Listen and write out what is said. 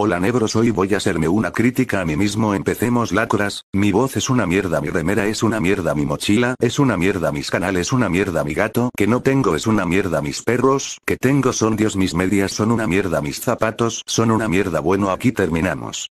Hola nebros hoy voy a hacerme una crítica a mí mismo empecemos lacras, mi voz es una mierda mi remera es una mierda mi mochila es una mierda mis canales una mierda mi gato que no tengo es una mierda mis perros que tengo son dios mis medias son una mierda mis zapatos son una mierda bueno aquí terminamos.